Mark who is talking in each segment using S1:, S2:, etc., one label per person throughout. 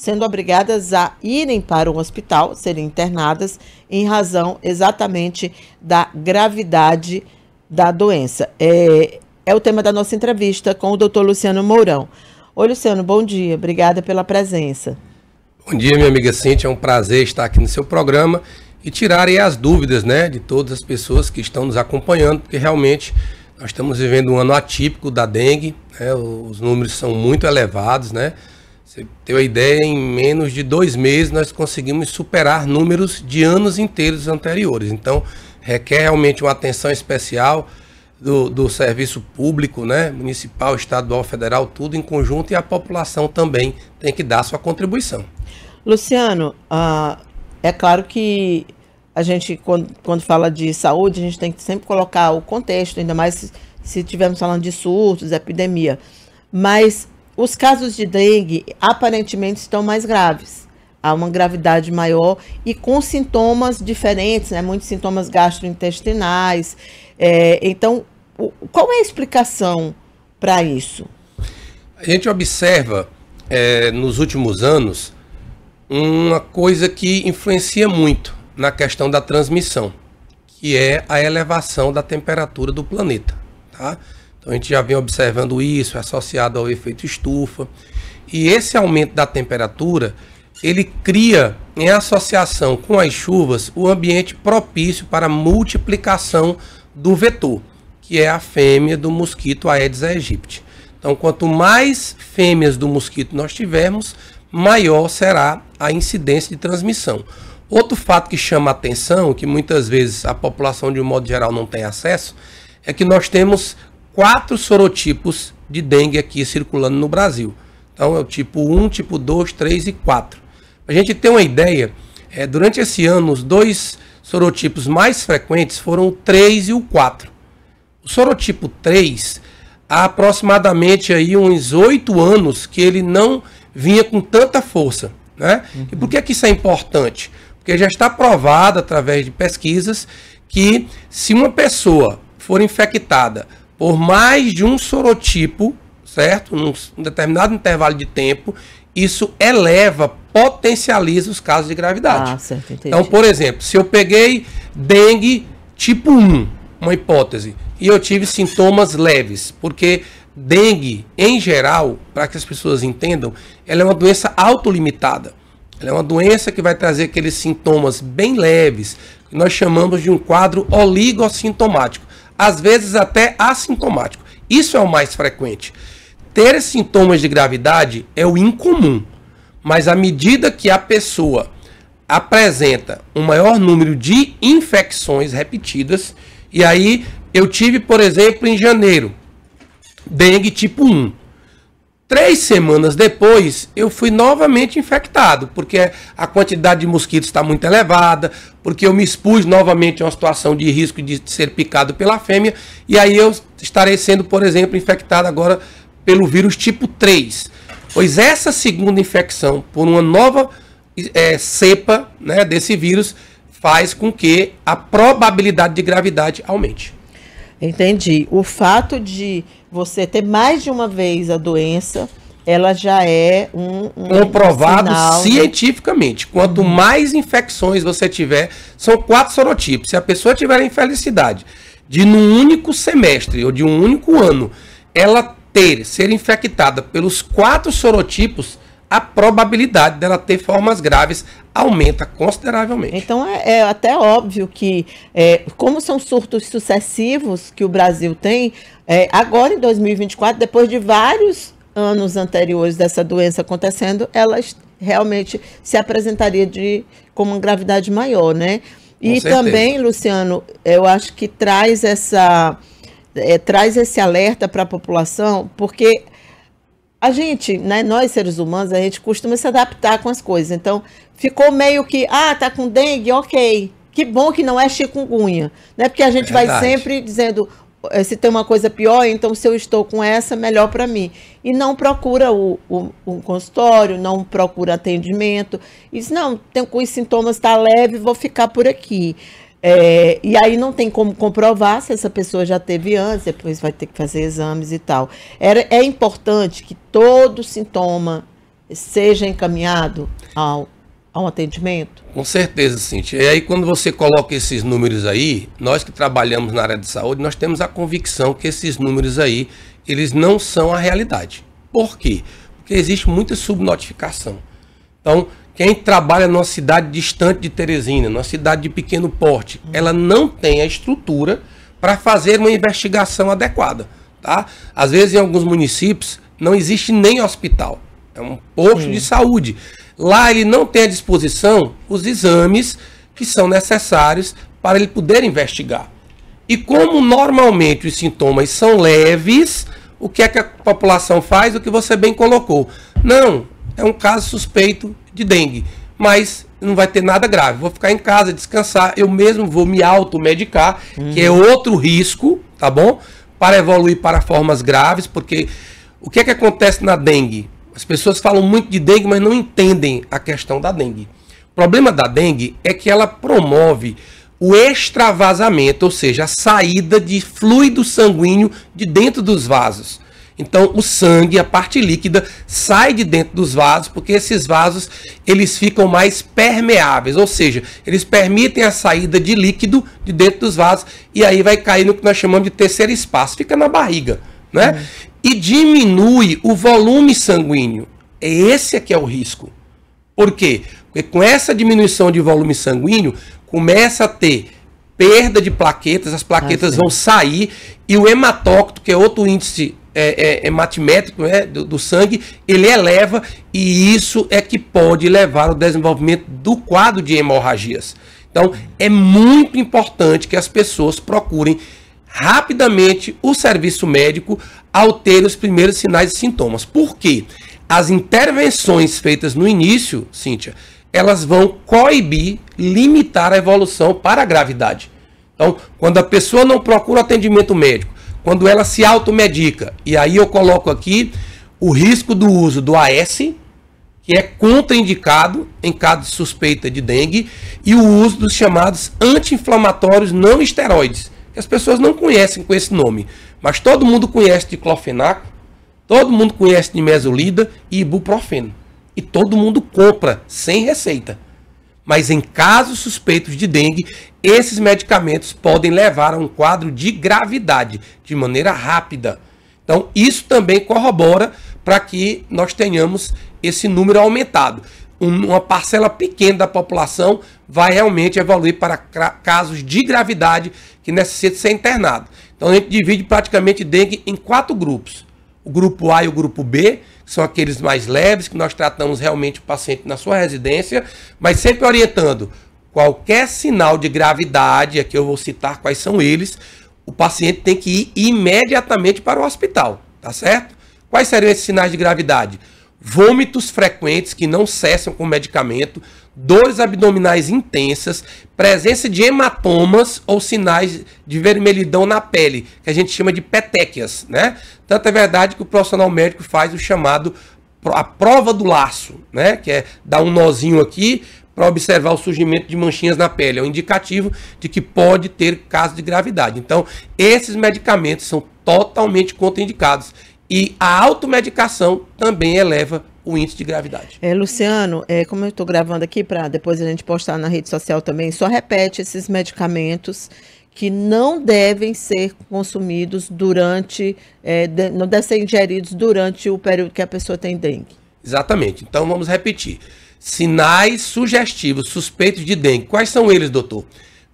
S1: sendo obrigadas a irem para um hospital, serem internadas, em razão exatamente da gravidade da doença. É, é o tema da nossa entrevista com o doutor Luciano Mourão. Oi, Luciano, bom dia. Obrigada pela presença.
S2: Bom dia, minha amiga Cintia. É um prazer estar aqui no seu programa e tirar as dúvidas né, de todas as pessoas que estão nos acompanhando, porque realmente nós estamos vivendo um ano atípico da dengue, né, os números são muito elevados, né? Você tem uma ideia, em menos de dois meses nós conseguimos superar números de anos inteiros anteriores. Então, requer realmente uma atenção especial do, do serviço público, né? municipal, estadual, federal, tudo em conjunto, e a população também tem que dar sua
S1: contribuição. Luciano, ah, é claro que a gente, quando, quando fala de saúde, a gente tem que sempre colocar o contexto, ainda mais se estivermos falando de surtos, epidemia. Mas os casos de dengue aparentemente estão mais graves. Há uma gravidade maior e com sintomas diferentes, né? Muitos sintomas gastrointestinais. É, então, qual é a explicação para isso?
S2: A gente observa é, nos últimos anos uma coisa que influencia muito na questão da transmissão, que é a elevação da temperatura do planeta. Tá? Então a gente já vem observando isso, é associado ao efeito estufa. E esse aumento da temperatura, ele cria, em associação com as chuvas, o um ambiente propício para a multiplicação do vetor, que é a fêmea do mosquito Aedes aegypti. Então, quanto mais fêmeas do mosquito nós tivermos, maior será a incidência de transmissão. Outro fato que chama atenção, que muitas vezes a população de um modo geral não tem acesso, é que nós temos quatro sorotipos de dengue aqui circulando no Brasil. Então é o tipo 1, tipo 2, 3 e 4. Para a gente ter uma ideia, é, durante esse ano os dois sorotipos mais frequentes foram o 3 e o 4. O sorotipo 3, há aproximadamente aí uns 8 anos que ele não vinha com tanta força. Né? Uhum. E por que, que isso é importante? Porque já está provado através de pesquisas que se uma pessoa for infectada por mais de um sorotipo, certo? Num, determinado intervalo de tempo, isso eleva, potencializa os casos de gravidade. Ah, certo, entendi. Então, por exemplo, se eu peguei dengue tipo 1, uma hipótese, e eu tive sintomas leves, porque dengue, em geral, para que as pessoas entendam, ela é uma doença autolimitada. Ela é uma doença que vai trazer aqueles sintomas bem leves, que nós chamamos de um quadro oligossintomático às vezes até assintomático. Isso é o mais frequente. Ter sintomas de gravidade é o incomum, mas à medida que a pessoa apresenta um maior número de infecções repetidas, e aí eu tive, por exemplo, em janeiro, dengue tipo 1. Três semanas depois, eu fui novamente infectado, porque a quantidade de mosquitos está muito elevada, porque eu me expus novamente a uma situação de risco de ser picado pela fêmea, e aí eu estarei sendo, por exemplo, infectado agora pelo vírus tipo 3. Pois essa segunda infecção por uma nova é, cepa né, desse vírus faz com que a
S1: probabilidade de gravidade aumente. Entendi. O fato de você ter mais de uma vez a doença, ela já é um. É comprovado
S2: cientificamente. Quanto uhum. mais infecções você tiver, são quatro sorotipos. Se a pessoa tiver a infelicidade de, num único semestre ou de um único ano, ela ter, ser infectada pelos quatro sorotipos, a probabilidade
S1: dela ter formas
S2: graves aumenta
S1: consideravelmente. Então é, é até óbvio que, é, como são surtos sucessivos que o Brasil tem, é, agora em 2024, depois de vários anos anteriores dessa doença acontecendo, ela realmente se apresentaria de como uma gravidade maior, né? E também, Luciano, eu acho que traz essa é, traz esse alerta para a população, porque a gente, né, nós seres humanos, a gente costuma se adaptar com as coisas. Então, ficou meio que, ah, tá com dengue, ok. Que bom que não é chikungunya, né? Porque a gente é vai sempre dizendo, eh, se tem uma coisa pior, então se eu estou com essa, melhor para mim. E não procura o, o, consultório, não procura atendimento. E diz, não, tenho com os sintomas, está leve, vou ficar por aqui. É, e aí não tem como comprovar se essa pessoa já teve antes, depois vai ter que fazer exames e tal. Era, é importante que todo sintoma seja encaminhado ao, ao atendimento?
S2: Com certeza, Cintia. E aí quando você coloca esses números aí, nós que trabalhamos na área de saúde, nós temos a convicção que esses números aí, eles não são a realidade. Por quê? Porque existe muita subnotificação. Então, quem trabalha numa cidade distante de Teresina, numa cidade de pequeno porte, ela não tem a estrutura para fazer uma investigação adequada. Tá? Às vezes, em alguns municípios, não existe nem hospital. É um posto Sim. de saúde. Lá ele não tem à disposição os exames que são necessários para ele poder investigar. E como normalmente os sintomas são leves, o que é que a população faz? O que você bem colocou. Não, é um caso suspeito de dengue, mas não vai ter nada grave. Vou ficar em casa, descansar, eu mesmo vou me automedicar, uhum. que é uhum. outro risco, tá bom? Para evoluir para formas graves, porque o que é que acontece na dengue? As pessoas falam muito de dengue, mas não entendem a questão da dengue. O problema da dengue é que ela promove o extravasamento, ou seja, a saída de fluido sanguíneo de dentro dos vasos. Então o sangue, a parte líquida, sai de dentro dos vasos, porque esses vasos eles ficam mais permeáveis, ou seja, eles permitem a saída de líquido de dentro dos vasos e aí vai cair no que nós chamamos de terceiro espaço, fica na barriga, né? Uhum. E diminui o volume sanguíneo. É esse aqui é o risco. Por quê? Porque com essa diminuição de volume sanguíneo, começa a ter perda de plaquetas, as plaquetas ah, vão sair e o hematócito, que é outro índice é, é, é matemático né, do, do, sangue, ele eleva e isso é que pode levar ao desenvolvimento do quadro de hemorragias. Então, é muito importante que as pessoas procurem rapidamente o serviço médico ao ter os primeiros sinais e sintomas. Por quê? As intervenções feitas no início, Cíntia, elas vão coibir, limitar a evolução para a gravidade. Então, quando a pessoa não procura atendimento médico, quando ela se automedica. E aí eu coloco aqui o risco do uso do AS, que é contraindicado em caso de suspeita de dengue, e o uso dos chamados anti-inflamatórios não esteroides, que as pessoas não conhecem com esse nome, mas todo mundo conhece de clofenaco, todo mundo conhece de mesolida e ibuprofeno. E todo mundo compra sem receita mas em casos suspeitos de dengue, esses medicamentos podem levar a um quadro de gravidade de maneira rápida. Então, isso também corrobora para que nós tenhamos esse número aumentado. Uma parcela pequena da população vai realmente evoluir para casos de gravidade que necessitam ser internado. Então, a gente divide praticamente dengue em quatro grupos o grupo A e o grupo B, que são aqueles mais leves, que nós tratamos realmente o paciente na sua residência, mas sempre orientando qualquer sinal de gravidade, aqui eu vou citar quais são eles, o paciente tem que ir imediatamente para o hospital, tá certo? Quais seriam esses sinais de gravidade? vômitos frequentes que não cessam com medicamento, dores abdominais intensas, presença de hematomas ou sinais de vermelhidão na pele, que a gente chama de petequias, né? Tanto é verdade que o profissional médico faz o chamado a prova do laço, né? Que é dar um nozinho aqui para observar o surgimento de manchinhas na pele. É um indicativo de que pode ter caso de gravidade. Então, esses medicamentos são totalmente contraindicados. E a automedicação também eleva o índice de gravidade.
S1: É, Luciano, é, como eu estou gravando aqui para depois a gente postar na rede social também, só repete esses medicamentos que não devem ser consumidos durante, é, de, não devem ser ingeridos durante o período que a pessoa tem dengue.
S2: Exatamente. Então vamos repetir. Sinais sugestivos suspeitos de dengue. Quais são eles, doutor?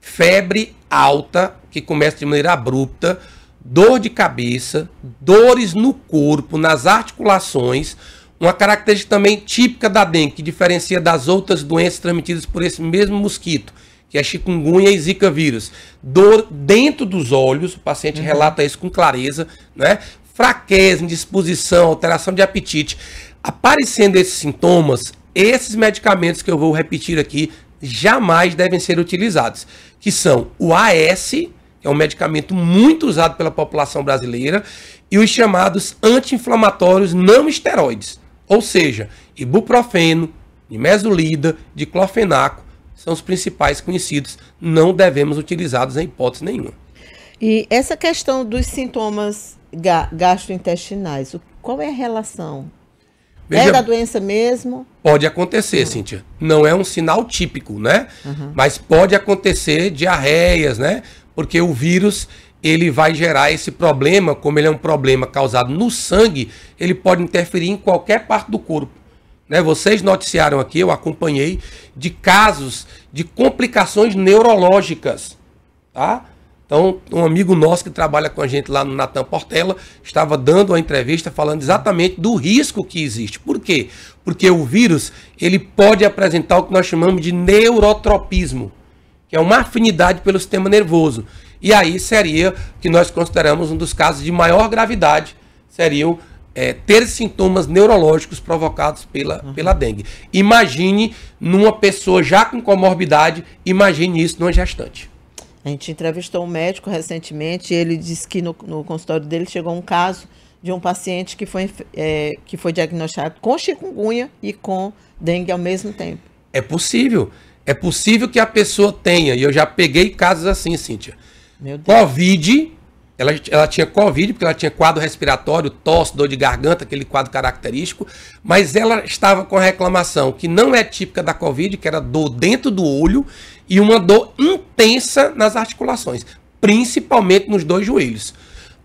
S2: Febre alta, que começa de maneira abrupta, dor de cabeça, dores no corpo, nas articulações, uma característica também típica da dengue, que diferencia das outras doenças transmitidas por esse mesmo mosquito, que é chikungunya e zika vírus. Dor dentro dos olhos, o paciente uhum. relata isso com clareza, né? Fraqueza, indisposição, alteração de apetite. Aparecendo esses sintomas, esses medicamentos que eu vou repetir aqui jamais devem ser utilizados, que são o AS, é um medicamento muito usado pela população brasileira e os chamados anti-inflamatórios não esteroides, ou seja, ibuprofeno, imesulida, diclofenaco, são os principais conhecidos, não devemos utilizá-los em hipótese nenhuma.
S1: E essa questão dos sintomas gastrointestinais, qual é a relação? É Veja, é da doença mesmo?
S2: Pode acontecer, uhum. Cíntia. Não é um sinal típico, né? Uhum. Mas pode acontecer diarreias, né? porque o vírus ele vai gerar esse problema, como ele é um problema causado no sangue, ele pode interferir em qualquer parte do corpo. Né? Vocês noticiaram aqui, eu acompanhei, de casos de complicações neurológicas. Tá? Então, um amigo nosso que trabalha com a gente lá no Natan Portela estava dando uma entrevista falando exatamente do risco que existe. Por quê? Porque o vírus ele pode apresentar o que nós chamamos de neurotropismo que é uma afinidade pelo sistema nervoso. E aí seria que nós consideramos um dos casos de maior gravidade, seriam é, ter sintomas neurológicos provocados pela, uhum. pela dengue. Imagine numa pessoa já com comorbidade, imagine isso numa gestante.
S1: A gente entrevistou um médico recentemente e ele disse que no, no consultório dele chegou um caso de um paciente que foi, é, que foi diagnosticado com chikungunya e com dengue ao mesmo tempo.
S2: É possível. É possível que a pessoa tenha, e eu já peguei casos assim, Cíntia. Meu Deus. Covid, ela, ela tinha Covid, porque ela tinha quadro respiratório, tosse, dor de garganta, aquele quadro característico, mas ela estava com a reclamação que não é típica da Covid, que era dor dentro do olho e uma dor intensa nas articulações, principalmente nos dois joelhos.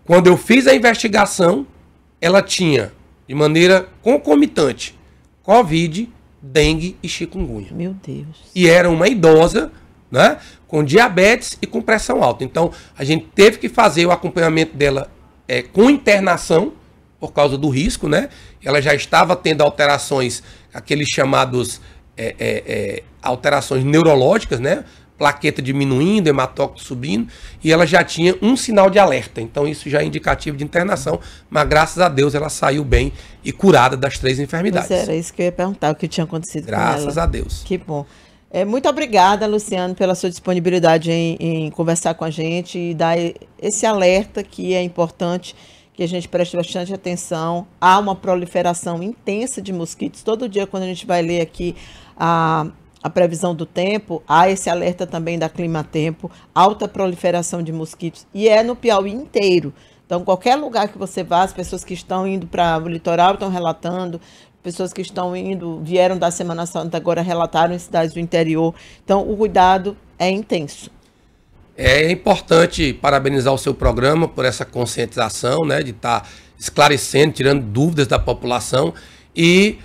S2: Quando eu fiz a investigação, ela tinha, de maneira concomitante, Covid dengue e chikungunya. Meu Deus. E era uma idosa, né? Com diabetes e com pressão alta. Então, a gente teve que fazer o acompanhamento dela é, com internação, por causa do risco, né? Ela já estava tendo alterações, aqueles chamados é, é, é alterações neurológicas, né? plaqueta diminuindo, hematócrito subindo, e ela já tinha um sinal de alerta. Então isso já é indicativo de internação, mas graças a Deus ela saiu bem e curada das três enfermidades. Mas era isso
S1: que eu ia perguntar, o que tinha acontecido Graças a Deus. Que bom. É, muito obrigada, Luciano, pela sua disponibilidade em, em conversar com a gente e dar esse alerta que é importante que a gente preste bastante atenção. Há uma proliferação intensa de mosquitos. Todo dia, quando a gente vai ler aqui a, a previsão do tempo, há esse alerta também da clima-tempo, alta proliferação de mosquitos, e é no Piauí inteiro. Então, qualquer lugar que você vá, as pessoas que estão indo para o litoral estão relatando, pessoas que estão indo, vieram da Semana Santa, agora relataram em cidades do interior. Então, o cuidado é intenso.
S2: É importante parabenizar o seu programa por essa conscientização, né, de estar tá esclarecendo, tirando dúvidas da população. E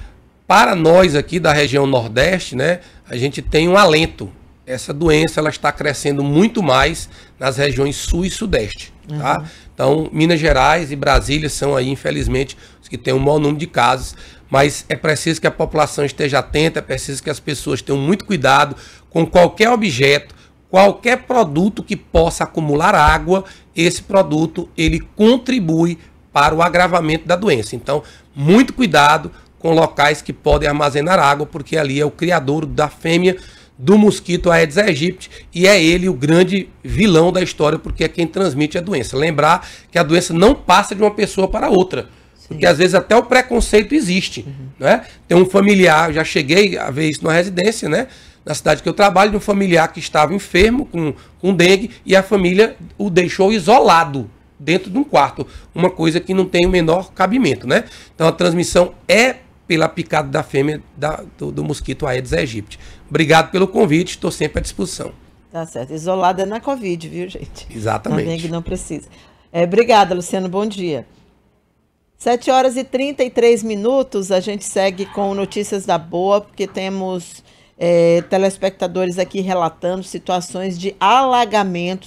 S2: para nós aqui da região Nordeste, né, a gente tem um alento. Essa doença ela está crescendo muito mais nas regiões sul e sudeste. Tá? Uhum. Tá? Então, Minas Gerais e Brasília são aí, infelizmente, os que têm um maior número de casos. Mas é preciso que a população esteja atenta, é preciso que as pessoas tenham muito cuidado com qualquer objeto, qualquer produto que possa acumular água, esse produto ele contribui para o agravamento da doença. Então, muito cuidado, com locais que podem armazenar água, porque ali é o criador da fêmea do mosquito Aedes aegypti e é ele o grande vilão da história, porque é quem transmite a doença. Lembrar que a doença não passa de uma pessoa para outra. Porque às vezes até o preconceito existe, uhum. né? Tem um familiar, já cheguei a ver isso na residência, né? Na cidade que eu trabalho, de um familiar que estava enfermo com, com dengue e a família o deixou isolado dentro de um quarto. Uma coisa que não tem o menor cabimento, né? Então a transmissão é pela picada da fêmea da, do, do, mosquito Aedes aegypti. Obrigado pelo convite, estou sempre à disposição.
S1: Tá certo. Isolada na Covid, viu, gente? Exatamente. Também que não precisa. É, obrigada, Luciano, bom dia. 7 horas e 33 minutos, a gente segue com notícias da boa, porque temos é, telespectadores aqui relatando situações de alagamento